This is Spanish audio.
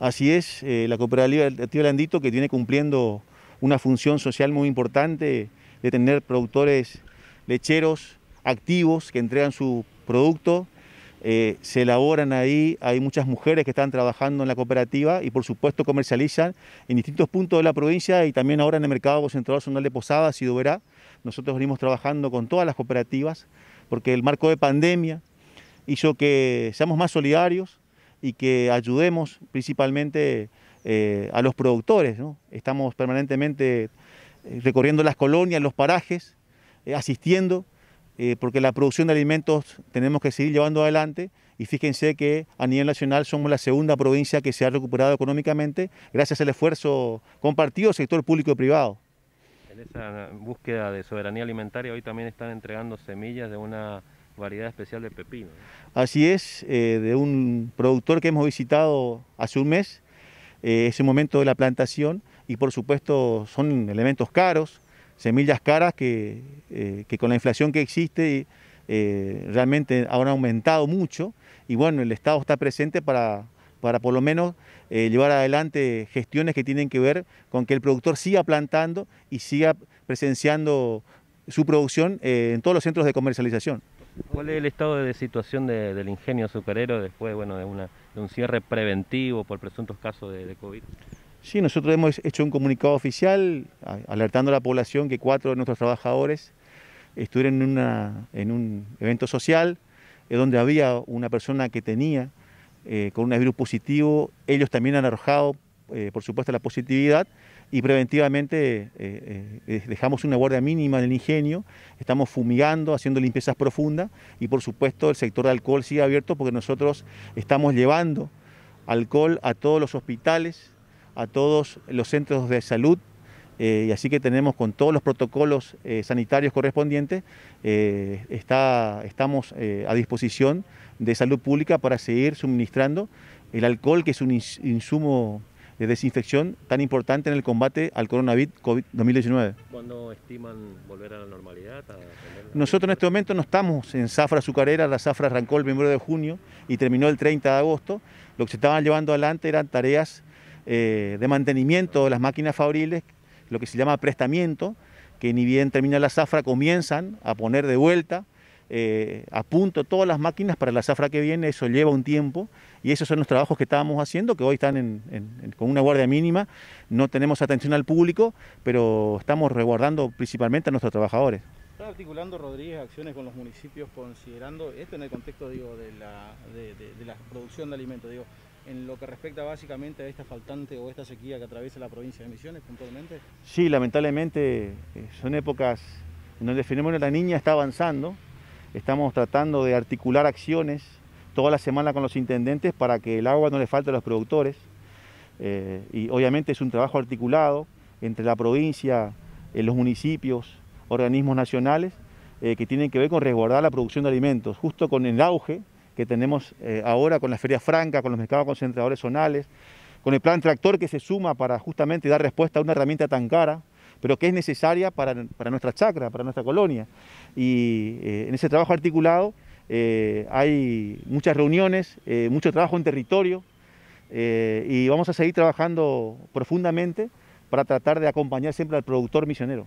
Así es, eh, la cooperativa Tío Landito que tiene cumpliendo una función social muy importante de tener productores lecheros activos que entregan su producto, eh, se elaboran ahí, hay muchas mujeres que están trabajando en la cooperativa y por supuesto comercializan en distintos puntos de la provincia y también ahora en el mercado central zonal de Posadas y Doberá. Nosotros venimos trabajando con todas las cooperativas porque el marco de pandemia hizo que seamos más solidarios, y que ayudemos principalmente eh, a los productores. Estamos permanentemente eh, recorriendo las colonias, los parajes, eh, asistiendo, porque la producción de alimentos tenemos que seguir llevando adelante y fíjense que a nivel nacional somos la segunda provincia que se ha recuperado económicamente gracias al esfuerzo compartido sector público y privado. En esa búsqueda de soberanía alimentaria hoy también están entregando semillas de una variedad especial de pepino. Así es, eh, de un productor que hemos visitado hace un mes, eh, ese momento de la plantación y por supuesto son elementos caros, semillas caras que, eh, con la inflación que existe realmente han aumentado mucho y bueno, el Estado está presente para, para por lo menos llevar adelante gestiones que tienen que ver con que el productor siga plantando y siga presenciando su producción en todos los centros de comercialización. ¿Cuál es el estado de situación del ingenio azucarero después de, un cierre preventivo por presuntos casos de, COVID? Sí, nosotros hemos hecho un comunicado oficial alertando a la población que cuatro de nuestros trabajadores estuvieron en, un evento social eh, donde había una persona que tenía eh, con un virus positivo. Ellos también han arrojado, eh, por supuesto, la positividad y preventivamente eh, eh, eh, dejamos una guardia mínima en el ingenio, estamos fumigando, haciendo limpiezas profundas y por supuesto el sector de alcohol sigue abierto porque nosotros estamos llevando alcohol a todos los hospitales, a todos los centros de salud y así que tenemos con todos los protocolos sanitarios correspondientes, está, estamos a disposición de salud pública para seguir suministrando el alcohol, que es un insumo de desinfección tan importante en el combate al coronavirus COVID-2019. ¿Cuándo estiman volver a la normalidad? Nosotros en este momento no estamos en zafra azucarera, la zafra arrancó el 1 de junio y terminó el 30 de agosto. Lo que se estaban llevando adelante eran tareas eh, de mantenimiento de las máquinas fabriles, lo que se llama prestamiento, que ni bien termina la zafra comienzan a poner de vuelta eh, a punto todas las máquinas para la zafra que viene, eso lleva un tiempo y esos son los trabajos que estábamos haciendo, que hoy están con una guardia mínima, no tenemos atención al público, pero estamos resguardando principalmente a nuestros trabajadores. ¿Está articulando Rodríguez acciones con los municipios considerando, esto en el contexto de, la, producción de alimentos, en lo que respecta básicamente a esta faltante o esta sequía que atraviesa la provincia de Misiones puntualmente? Sí, lamentablemente eh, son épocas en donde el la niña está avanzando, Estamos tratando de articular acciones toda la semana con los intendentes para que el agua no le falte a los productores. Eh, y obviamente es un trabajo articulado entre la provincia, eh, los municipios, organismos nacionales, eh, que tienen que ver con resguardar la producción de alimentos, justo con el auge que tenemos ahora con las ferias francas, con los mercados concentradores zonales, con el plan tractor que se suma para justamente dar respuesta a una herramienta tan cara pero que es necesaria para, nuestra chacra, para nuestra colonia. Y eh, en ese trabajo articulado eh, hay muchas reuniones, eh, mucho trabajo en territorio y vamos a seguir trabajando profundamente para tratar de acompañar siempre al productor misionero.